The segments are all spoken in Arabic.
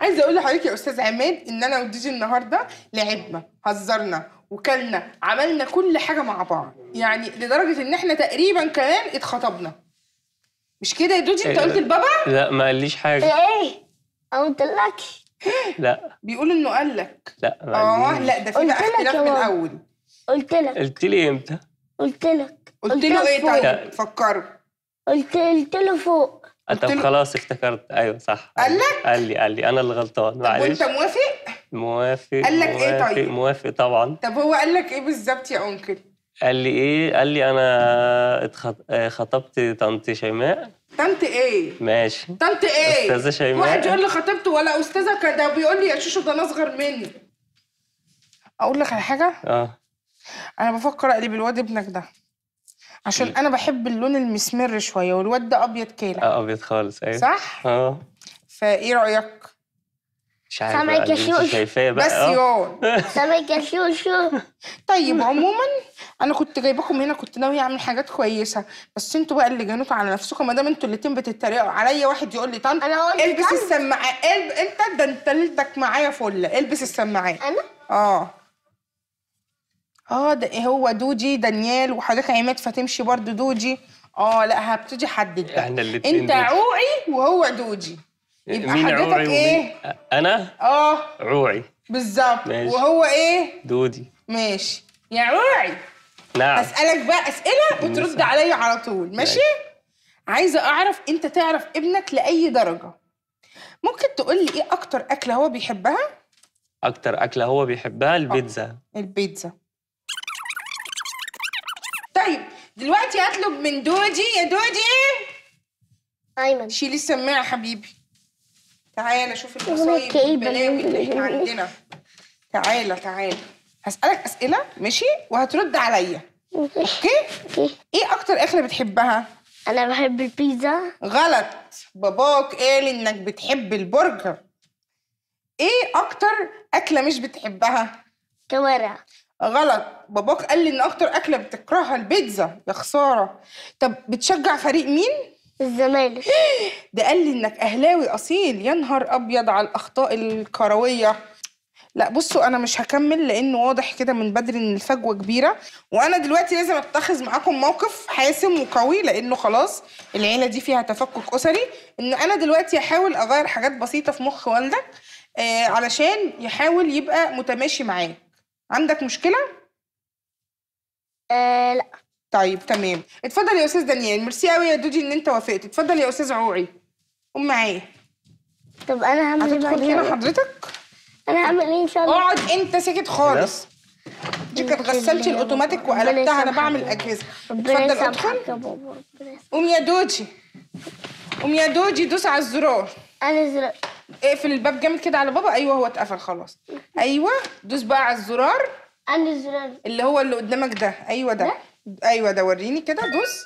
عايزه اقول لحضرتك يا استاذ عماد ان انا وديجي النهارده لعبنا هزرنا وكلنا عملنا كل حاجه مع بعض يعني لدرجه ان احنا تقريبا كمان اتخطبنا مش كده يا دودي انت إيه، قلت لبابا لا ما قاليش حاجه ايه, إيه، قلت لك لا بيقول انه قال لك لا اه لا ده في اختلاف من الاول قلت لك قلت لي امتى قلت لك قلت له ايه طيب فكروا قلت قلت له فوق طب خلاص افتكرت ايوه صح قال أيوة. لك قال لي قال لي انا اللي غلطان معلش وانت موافق موافق قال لك ايه طيب موافق طبعا طب هو قال لك ايه بالظبط يا انكل قال لي ايه قال لي انا آه، خطبت طنط شيماء طنط ايه ماشي طنط ايه استاذه شيماء واحد يقول لي خطبته ولا استاذه كده بيقول لي يا شوشو ده انا اصغر مني اقول لك على حاجه اه انا بفكر اقلب الواد ابنك ده عشان انا بحب اللون المسمر شويه والواد ده ابيض كده اه ابيض خالص ايوه صح؟ اه فايه رايك؟ مش عارف مش شايفاه بقى بس آه. يو سامعك شو طيب عموما انا كنت جايباكم هنا كنت ناوي اعمل حاجات كويسه بس انتوا بقى اللي جنوتوا على نفسكم ما دام انتوا الاتنين بتتريقوا عليا واحد يقول لي طن انا هقول البس السماعات الب... انت ده انت ليلتك معايا فله البس السماعات انا؟ اه اه ده هو دوجي دانيال وحضرتك عماد فتمشي برضه دوجي اه لا هبتدي احدد بقى احنا الاتنين انت عوعي وهو دوجي يبقى مين حضرتك عوعي ايه؟ انا اه عوعي بالظبط وهو ايه؟ دودي ماشي يا عوعي نعم اسالك بقى اسئله وترد عليا على طول ماشي؟ ماشي. عايزه اعرف انت تعرف ابنك لاي درجه ممكن تقول لي ايه اكتر اكله هو بيحبها اكتر اكله هو بيحبها البيتزا أوه. البيتزا دلوقتي هطلب من دودي يا دودي ايه؟ ايمن شيلي السماعه حبيبي تعالى شوف المصايب والبلاوي اللي عندنا تعالى تعالى هسألك أسئلة ماشي وهترد عليا أوكي؟ إيه أكتر أكلة بتحبها؟ أنا بحب البيتزا غلط باباك قال إنك بتحب البرجر إيه أكتر أكلة مش بتحبها؟ كوارع غلط باباك قال لي ان اكتر اكله بتكرهها البيتزا يا خساره طب بتشجع فريق مين الزمالك ده قال لي انك اهلاوي اصيل يا نهار ابيض على الاخطاء الكرويه لا بصوا انا مش هكمل لانه واضح كده من بدري ان الفجوه كبيره وانا دلوقتي لازم اتخذ معاكم موقف حاسم وقوي لانه خلاص العيله دي فيها تفكك اسري ان انا دلوقتي هحاول اغير حاجات بسيطه في مخ والدك آه علشان يحاول يبقى متماشي معاه عندك مشكله آه لا طيب تمام اتفضل يا استاذ دانيال ميرسي قوي يا دودي ان انت وافقت اتفضل يا استاذ عوعي قوم معايا طب انا هعمل ايه هتدخل هنا حضرتك انا هعمل ايه ان شاء الله اقعد انت سكت خالص دي كانت غسلتي الاوتوماتيك وقلبتها انا بعمل اجهزه اتفضل ادخل قوم يا دودي قوم يا دودي دوس على الزرار انا زرار اقفل الباب جامد كده على بابا ايوه هو اتقفل خلاص ايوه دوس بقى على الزرار عند الزرار اللي هو اللي قدامك ده ايوه ده, ده؟ ايوه ده وريني كده دوس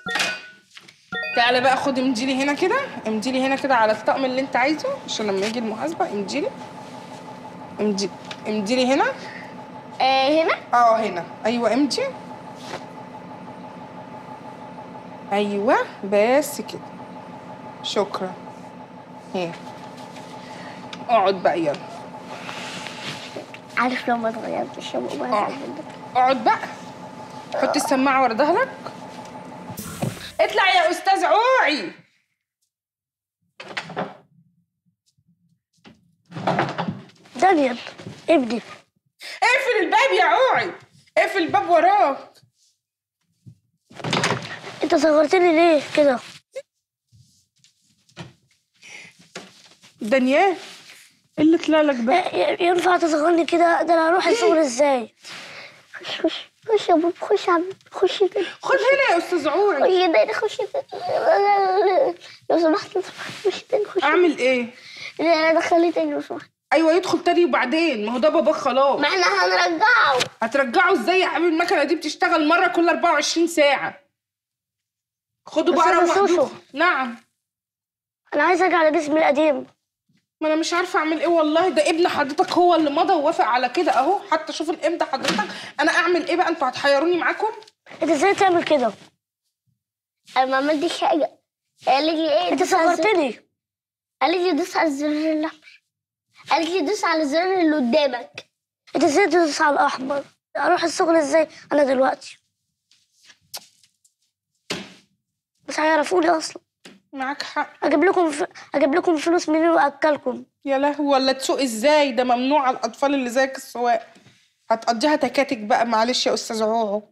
تعالى بقى خد امجيلي هنا كده امجيلي هنا كده على الطقم اللي انت عايزه عشان لما يجي المحاسبه امجيلي امجيلي امجيلي هنا آه هنا اه هنا ايوه امجي ايوه بس كده شكرا هي. اقعد بقى يلا عارف لو ما اتغيرتش يا بابا اقعد اقعد بقى حط السماعه ورا ظهرك اطلع يا استاذ عوعي دانيال ابني اقفل الباب يا عوعي اقفل الباب وراك انت صغرتني ليه كده دانيال اللي طلع لك بقى إيه، إيه، ينفع تصغرني كده ده انا الصغر إيه؟ ازاي خش خش خش يا بابا خش يا عم خش كده خش هنا يا استاذ عون خش هنا خش لو سمحت لو سمحت خش تاني خش اعمل ايه؟ لا انا دخليه تاني لو سمحت ايوه يدخل تاني وبعدين ما هو ده باباك خلاص ما احنا هنرجعه هترجعه ازاي يا حبيبي المكنه دي بتشتغل مره كل 24 ساعه خدوا بقى روحوا نعم انا عايز ارجع لجسمي القديم ما انا مش عارفه اعمل ايه والله ده ابن حضرتك هو اللي مضى ووافق على كده اهو حتى شوف الامضى حضرتك انا اعمل ايه بقى انتوا هتحيروني معاكم انت ازاي تعمل كده انا ما عملتش حاجه قال لي ايه انت صورتني قال لي دوس على الزر الاحمر قال لي دوس على الزر اللي قدامك انت ازاي تدوس على الاحمر اروح الشغل ازاي انا دلوقتي مش هيعرفوني اصلا معاك حق اجيب لكم ف... اجيب لكم فلوس منين واكلكم يا لهوي ولا تسوق ازاي ده ممنوع على الاطفال اللي زيك السواق هتقضيها تكاتك بقى معلش يا استاذ عوعو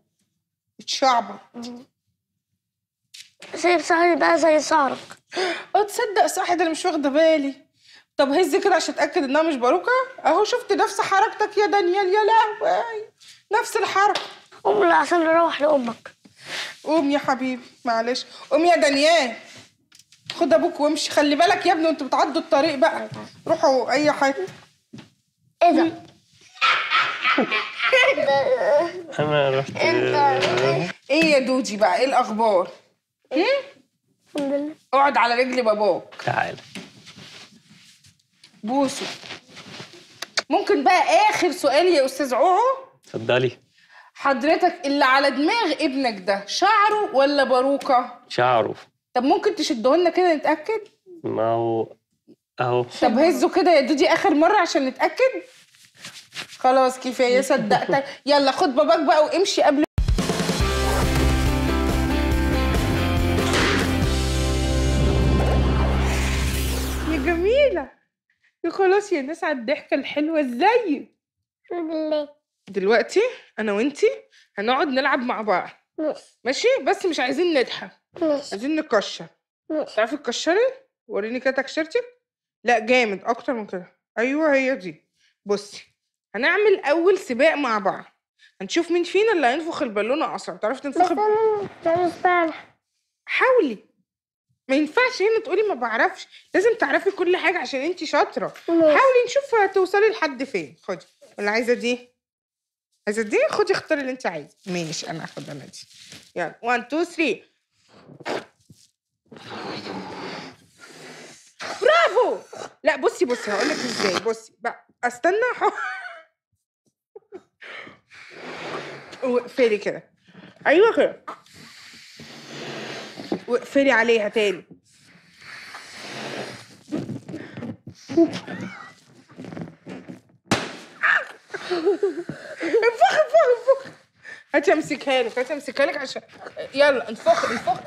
اتشعبط سيب صاحبي بقى زي صارك اه تصدق صاحبي ده انا مش واخده بالي طب هز كده عشان اتاكد انها مش باروكه اهو شفت نفس حركتك يا دانيال يا لهوي نفس الحركه قوم عشان نروح لامك قوم يا حبيبي معلش قوم يا دانيال خد ابوك وامشي خلي بالك يا ابني انتوا بتعدوا الطريق بقى روحوا اي حاجه ايه ده انا رحت ايه يا دودي بقى ايه الاخبار الحمد لله اقعد على رجل باباك تعالى بوسه ممكن بقى اخر سؤال يا استاذ عوعو اتفضلي حضرتك اللي على دماغ ابنك ده شعره ولا باروكه شعره طب ممكن تشدوه لنا كده نتاكد ما هو اهو طب هزه كده يا دودي اخر مره عشان نتاكد خلاص كفايه صدقتك طيب، يلا خد باباك بقى وامشي قبل يا جميله يا خلاص يا ناس على الضحكه الحلوه ازاي دلوقتي انا وانتي هنقعد نلعب مع بعض ماشي بس مش عايزين نضحك ماشي عايزين نكشر ماشي تعرفي تكشري وريني كده تكشرتك لا جامد اكتر من كده ايوه هي دي بصي هنعمل اول سباق مع بعض هنشوف مين فينا اللي هينفخ البالونه اسرع تعرفي تنفخي بس انا حاولي ما ينفعش هنا تقولي ما بعرفش لازم تعرفي كل حاجه عشان انت شاطره حاولي نشوف توصلي لحد فين خدي ولا عايزه دي عايزه دي خدي اختاري اللي انت عايزه ماشي انا هاخد انا دي يلا 1 2 3 برافو لا بصي بصي هقول لك ازاي بصي بقى استنى واقفلي كده ايوه كده واقفلي عليها تاني انفخ انفخ انفخ هاتي امسكها لك هاتي امسكها لك عشان يلا انفخ انفخ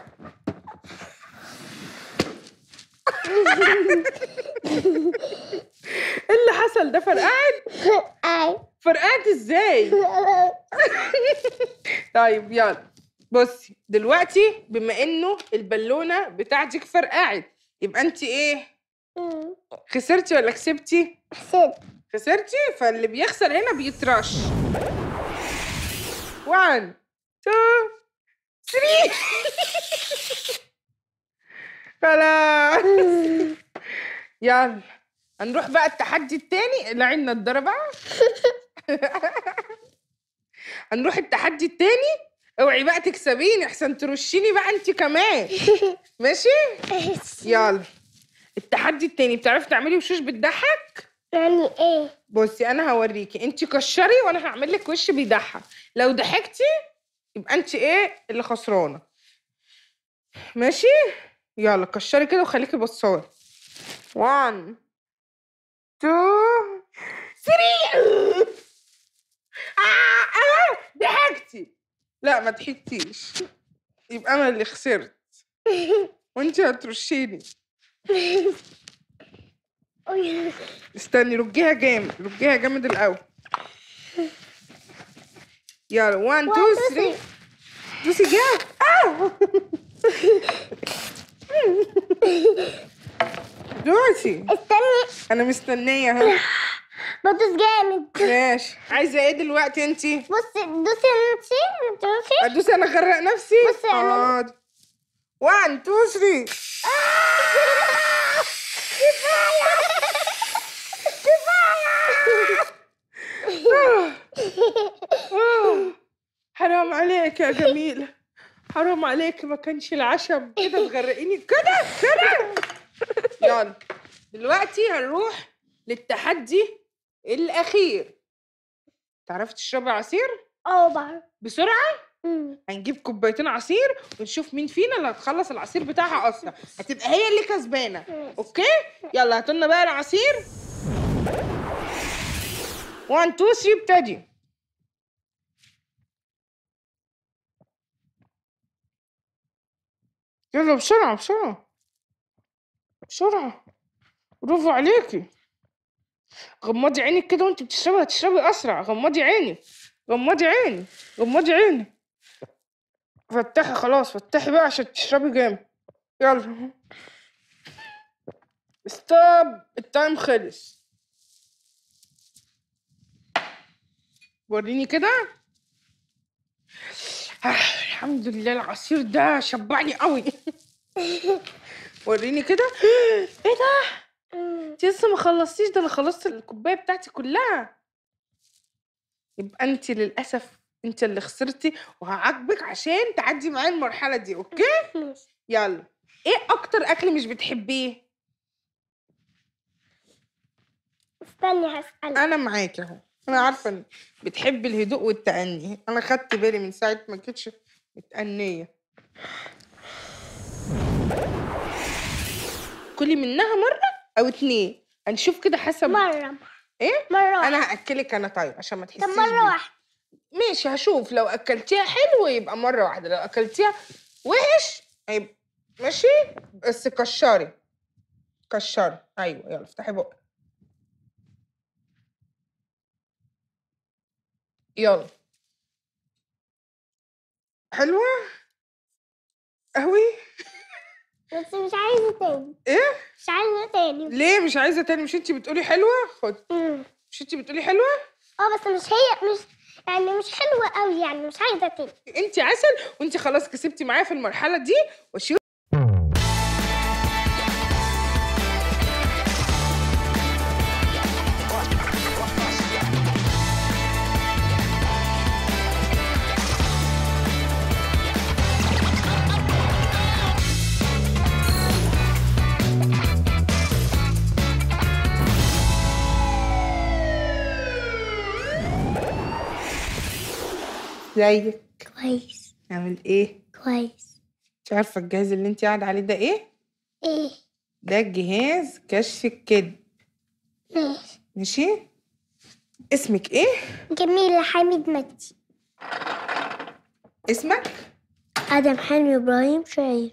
ايه اللي حصل ده فرقعت فرقعت ازاي طيب يلا بصي دلوقتي بما انه البالونه بتاعتك فرقعت يبقى انت ايه خسرتي ولا كسبتي خسرتي فاللي بيخسر هنا بيترش 1 2 3 فلا يلا هنروح بقى التحدي الثاني لعنا الضربة هنروح التحدي الثاني اوعي بقى تكسبيني احسن ترشيني بقى انت كمان ماشي يلا التحدي الثاني بتعرفي تعملي وشوش بتضحك يعني ايه بصي انا هوريكي انت كشري وانا هعمل لك وش بيضحك لو ضحكتي يبقى انت ايه اللي خسرانه ماشي يلا كشري كده وخليكي بصايه 1 2 3 ضحكتي لا ما ضحكتيش يبقى انا اللي خسرت وانت هترشيني استني رجيها جامد رجيها جامد الاول يلا 1 2 3 دوسي جامد دورتي استني انا مستنيه اهو بطس جامد ماشي عايزه ايه دلوقتي انت بصي دوسي انت دوسي ادوس انا اغرق نفسي بصي انا 1 2 3 كفايه كفايه آه. حرام عليك يا جميله حرام عليك ما كانش العشم كده إيه تغرقيني كده كده يلا دلوقتي هنروح للتحدي الاخير تعرفي تشربي عصير اه بعرف بسرعه مم. هنجيب كوبايتين عصير ونشوف مين فينا اللي هتخلص العصير بتاعها اصلا هتبقى هي اللي كسبانه اوكي يلا هاتوا لنا بقى العصير 1 2 3 ابتدي يلا بسرعة بسرعة بسرعة برافو عليكي غمضي عينك كده وانت بتشربي هتشربي اسرع غمضي عيني غمضي عيني غمضي عيني فتحي خلاص فتحي بقى عشان تشربي جامد يلا ستوب التايم خلص وريني كده الحمد لله العصير ده شبعني قوي وريني كده ايه ده انت لسه ما خلصتيش ده انا خلصت الكوبايه بتاعتي كلها يبقى انت للاسف انت اللي خسرتي وهعاقبك عشان تعدي معايا المرحله دي اوكي يلا ايه اكتر اكل مش بتحبيه استني هسألك انا معاكي اهو انا عارفه ان بتحبي الهدوء والتأني انا خدت بالي من ساعه ما كنتش متأنية كلي منها مرة أو اتنين هنشوف كده حسب مرة إيه؟ مرة واحدة أنا هأكلك أنا طيب عشان ما تحسيش طب مرة واحدة ماشي هشوف لو أكلتيها حلو يبقى مرة واحدة لو أكلتيها وحش هيبقى ماشي بس كشري كشري أيوه يلا افتحي بقى يلا حلوة؟ قوي؟ بس مش عايزة تاني ايه؟ مش عايزة تاني ليه مش عايزة تاني؟ مش انتي بتقولي حلوة؟ خد مش انتي بتقولي حلوة؟ اه بس مش هي مش يعني مش حلوة قوي يعني مش عايزة تاني انتي عسل وانتي خلاص كسبتي معايا في المرحلة دي وشو ازيك كويس عامل ايه كويس مش عارفه الجهاز اللي انت قاعده عليه ده ايه ايه ده جهاز كشف الكذب ماشي ماشي اسمك ايه جميلة حميد مجدي اسمك آدم حلمي إبراهيم شعير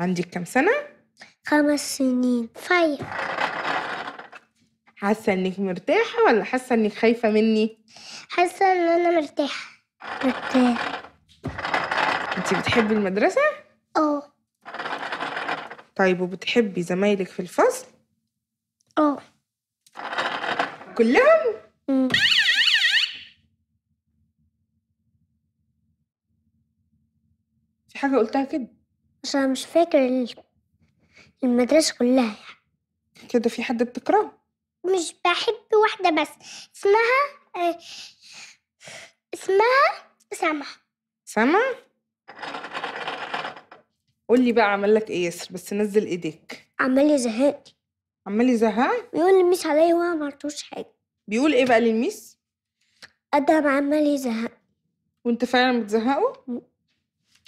عندك كام سنة؟ خمس سنين فايف حاسة إنك مرتاحة ولا حاسة إنك خايفة مني؟ حاسة إن أنا مرتاحة مرتاحة أنت بتحبي المدرسة؟ أه طيب وبتحبي زمايلك في الفصل؟ أه كلهم؟ مم. في حاجة قلتها كده؟ عشان مش فاكر المدرسة كلها يعني كده في حد بتكرهه؟ مش بحب واحدة بس اسمها آه، اسمها سما سما قول لي بقى عمل لك ايه ياسر بس نزل ايديك عمال يزهقني عمال يزهق بيقول للميس عليا وانا ما عملتوش حاجه بيقول ايه بقى للميس ادم عمال يزهق وانت فعلا بتزهقه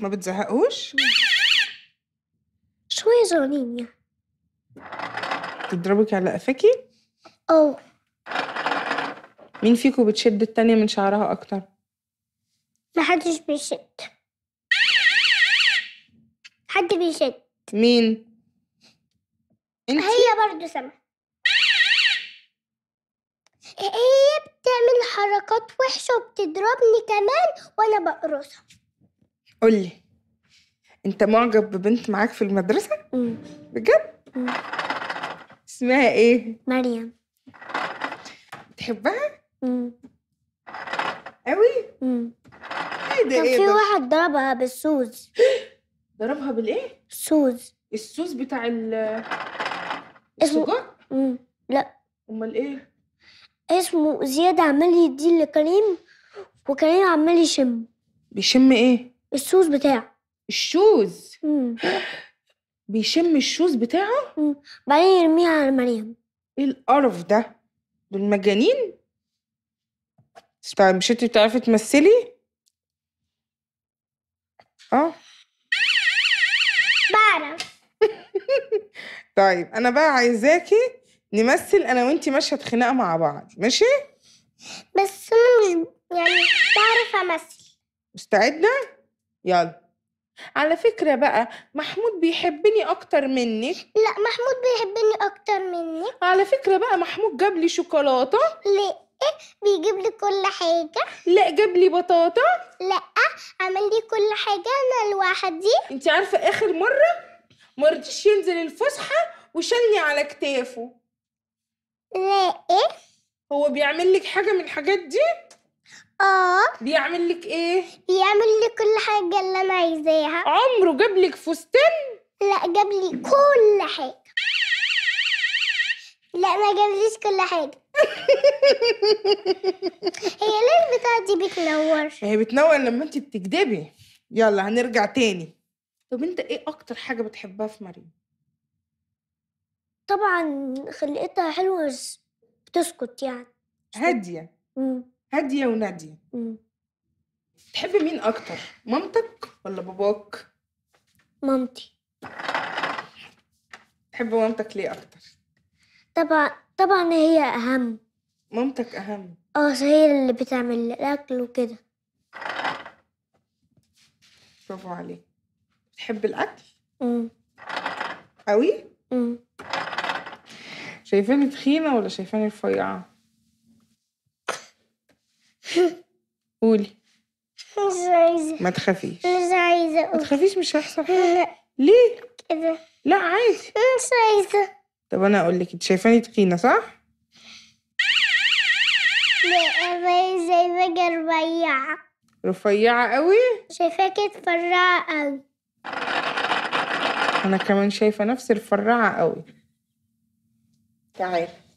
ما بتزهقهوش شويه صغيرين يعني تضربك على قفاكي اه مين فيكم بتشد التانية من شعرها أكتر؟ محدش بيشد حد بيشد مين؟ انت هي برضو سما هي بتعمل حركات وحشة وبتضربني كمان وأنا بقرصها قولي أنت معجب ببنت معاك في المدرسة؟ مم. بجد؟ مم. اسمها إيه؟ مريم بتحبها؟ أوي؟ مم. ده كان ايه في واحد ضربها بالسوز ضربها بالايه؟ السوز السوز بتاع ال اسمه- لا امال ايه اسمه زياد عمال يديه لكريم وكريم عمال يشم بيشم ايه السوز بتاعه الشوز بيشم الشوز بتاعه بعدين يرميها على مريم ايه القرف ده دول مجانين مش انت بتعرفي تمثلي اه بعرف طيب انا بقى عايزاكي نمثل انا وانتي مشهد خناقه مع بعض ماشي بس مين مش يعني بعرف امثل مستعده يلا على فكرة بقى محمود بيحبني أكتر منك لا محمود بيحبني أكتر منك على فكرة بقى محمود جاب لي شوكولاتة ليه بيجيب لي كل حاجة لا جاب لي بطاطا لا عمل لي كل حاجة أنا لوحدي أنت عارفة آخر مرة مرضيش ينزل الفسحة وشالني على كتافه لا إيه هو بيعمل لك حاجة من الحاجات دي؟ اه بيعمل لك ايه؟ بيعمل لي كل حاجة اللي أنا عايزاها عمره جاب لك فستان؟ لا جاب لي كل حاجة لا ما جابليش كل حاجة هي ليه البتاعة دي بتنور؟ هي بتنور لما انت بتكدبي يلا هنرجع تاني طب انت ايه اكتر حاجة بتحبها في مريم؟ طبعا خلقتها حلوة بس بتسكت يعني هادية هادية ونادية تحب مين أكتر؟ مامتك ولا باباك؟ مامتي تحب مامتك ليه أكتر؟ طبعا طبعا هي أهم مامتك أهم اه هي اللي بتعمل الأكل وكده برافو عليك بتحب الأكل؟ امم قوي؟ امم شايفاني تخينة ولا شايفاني رفيعة؟ قولي مش عايزة ما تخافيش مش عايزة ما تخافيش مش هيحصل حاجة ليه؟ كده لا عادي مش عايزة طب انا اقول لك انت شايفاني تخينه صح لا شايفاك رفيعة رفيعة قوي شايفاك تفرعة قوي انا كمان شايفة نفسي رفرعة قوي تعالي